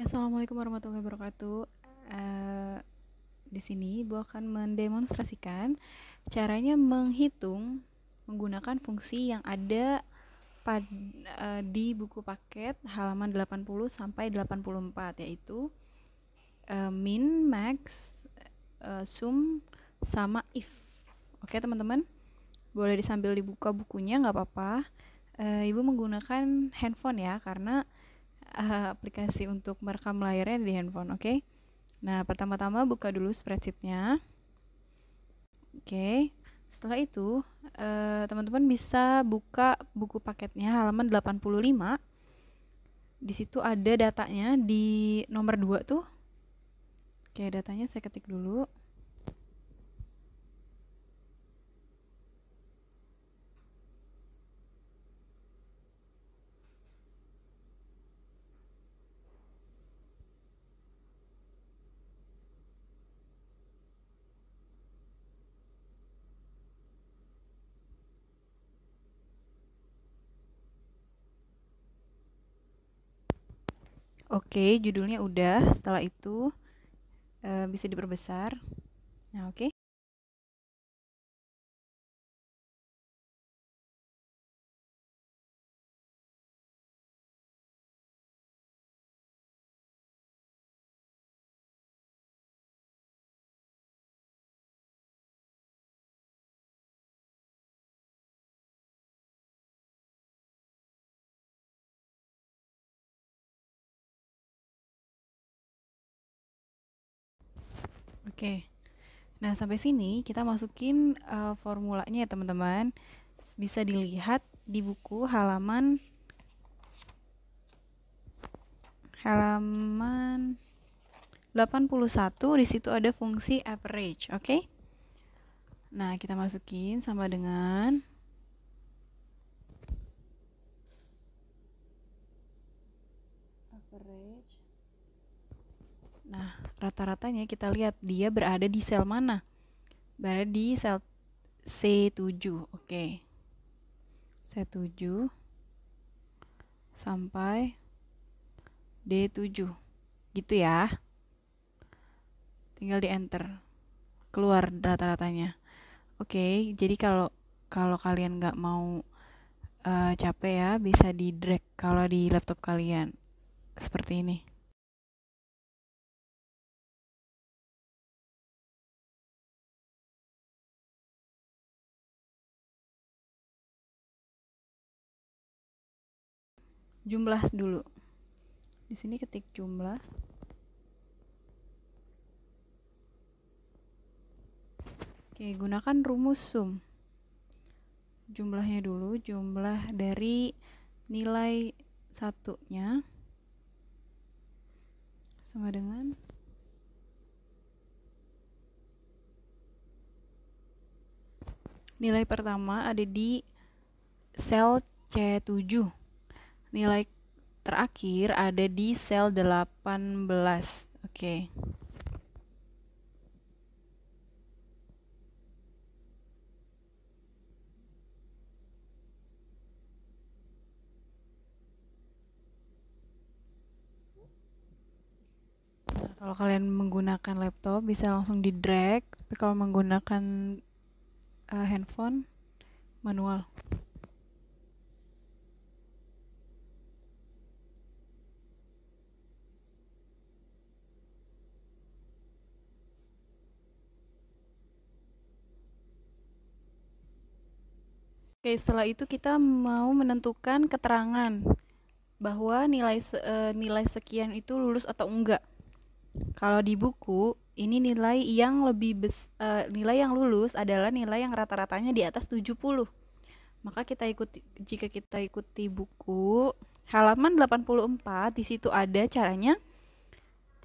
Assalamualaikum warahmatullahi wabarakatuh. Uh, di sini Ibu akan mendemonstrasikan caranya menghitung menggunakan fungsi yang ada pad, uh, di buku paket halaman 80 sampai 84 yaitu uh, min, max, uh, sum sama if. Oke, teman-teman. Boleh disambil dibuka bukunya nggak apa-apa. Uh, Ibu menggunakan handphone ya karena uh, aplikasi untuk merekam layarnya di handphone, oke? Okay? Nah, pertama-tama buka dulu spreadsheet-nya. Oke, okay. setelah itu eh, teman-teman uh, bisa buka buku paketnya halaman 85. Di situ ada datanya di nomor 2 tuh. Oke, okay, datanya saya ketik dulu. Oke, judulnya udah. Setelah itu uh, bisa diperbesar. Nah, oke. Oke. Nah, sampai sini kita masukin uh, formulanya ya, teman-teman. Bisa dilihat di buku halaman halaman 81 di situ ada fungsi average, oke? Okay? Nah, kita masukin sama dengan Nah, rata-ratanya kita lihat dia berada di sel mana? Berada di sel C7, oke. Okay. C7 sampai D7. Gitu ya. Tinggal di enter. Keluar rata-ratanya. Oke, okay, jadi kalau kalau kalian nggak mau uh, capek ya, bisa di drag kalau di laptop kalian. Seperti ini. jumlah dulu. Di sini ketik jumlah. Oke, gunakan rumus sum. Jumlahnya dulu, jumlah dari nilai satunya sama dengan nilai pertama ada di sel C7 Nilai terakhir ada di sel 18. Oke. Okay. Nah, kalau kalian menggunakan laptop bisa langsung di drag, tapi kalau menggunakan uh, handphone manual. Oke, setelah itu kita mau menentukan keterangan bahwa nilai se e, nilai sekian itu lulus atau enggak. Kalau di buku, ini nilai yang lebih bes e, nilai yang lulus adalah nilai yang rata-ratanya di atas 70. Maka kita ikuti jika kita ikuti buku halaman 84 di situ ada caranya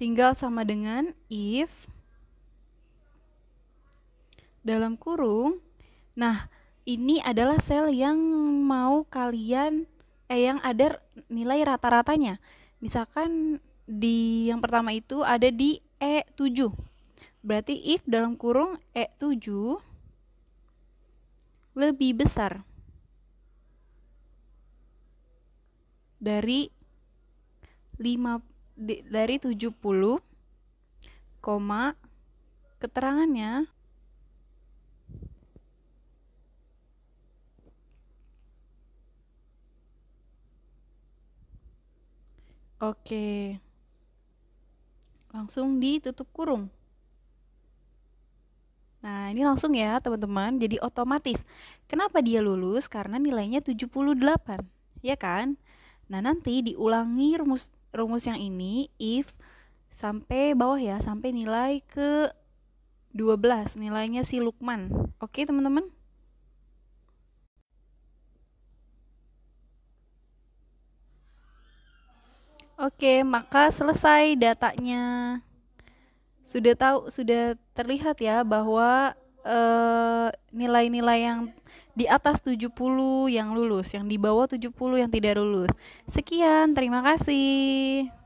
tinggal sama dengan if dalam kurung. Nah, ini adalah sel yang mau kalian eh yang ada nilai rata-ratanya. Misalkan di yang pertama itu ada di E7. Berarti if dalam kurung E7 lebih besar dari 5 dari 70, keterangannya Oke. Langsung ditutup kurung. Nah, ini langsung ya, teman-teman. Jadi otomatis. Kenapa dia lulus? Karena nilainya 78, ya kan? Nah, nanti diulangi rumus rumus yang ini if sampai bawah ya, sampai nilai ke 12 nilainya si Lukman. Oke, teman-teman? Oke, maka selesai datanya. Sudah tahu, sudah terlihat ya bahwa eh, nilai-nilai uh, yang di atas 70 yang lulus, yang di bawah 70 yang tidak lulus. Sekian, terima kasih.